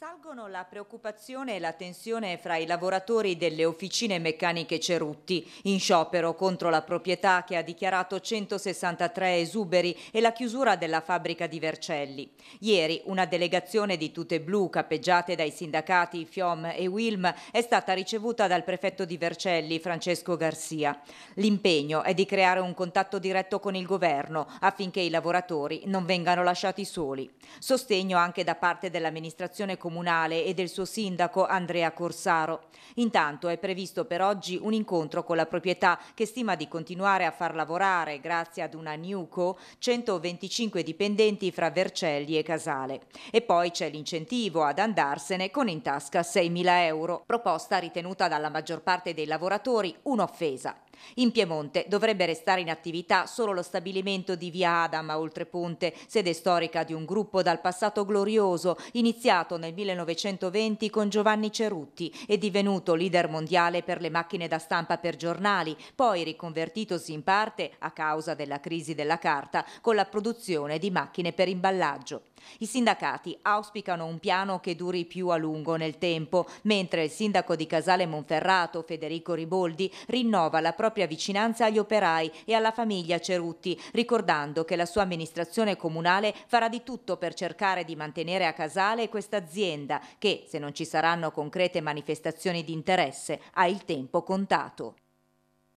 Salgono la preoccupazione e la tensione fra i lavoratori delle officine meccaniche Cerutti, in sciopero contro la proprietà che ha dichiarato 163 esuberi e la chiusura della fabbrica di Vercelli. Ieri una delegazione di tute blu capeggiate dai sindacati Fiom e Wilm è stata ricevuta dal prefetto di Vercelli, Francesco Garcia. L'impegno è di creare un contatto diretto con il governo affinché i lavoratori non vengano lasciati soli. Sostegno anche da parte dell'amministrazione comunale comunale e del suo sindaco Andrea Corsaro. Intanto è previsto per oggi un incontro con la proprietà che stima di continuare a far lavorare, grazie ad una Newco, 125 dipendenti fra Vercelli e Casale. E poi c'è l'incentivo ad andarsene con in tasca 6.000 euro, proposta ritenuta dalla maggior parte dei lavoratori un'offesa. In Piemonte dovrebbe restare in attività solo lo stabilimento di Via Adam a Oltreponte, sede storica di un gruppo dal passato glorioso, iniziato nel 1920 con Giovanni Cerutti e divenuto leader mondiale per le macchine da stampa per giornali, poi riconvertitosi in parte, a causa della crisi della carta, con la produzione di macchine per imballaggio. I sindacati auspicano un piano che duri più a lungo nel tempo, mentre il sindaco di Casale Monferrato, Federico Riboldi, rinnova la propria vicinanza agli operai e alla famiglia Cerutti, ricordando che la sua amministrazione comunale farà di tutto per cercare di mantenere a Casale questa azienda che, se non ci saranno concrete manifestazioni di interesse, ha il tempo contato.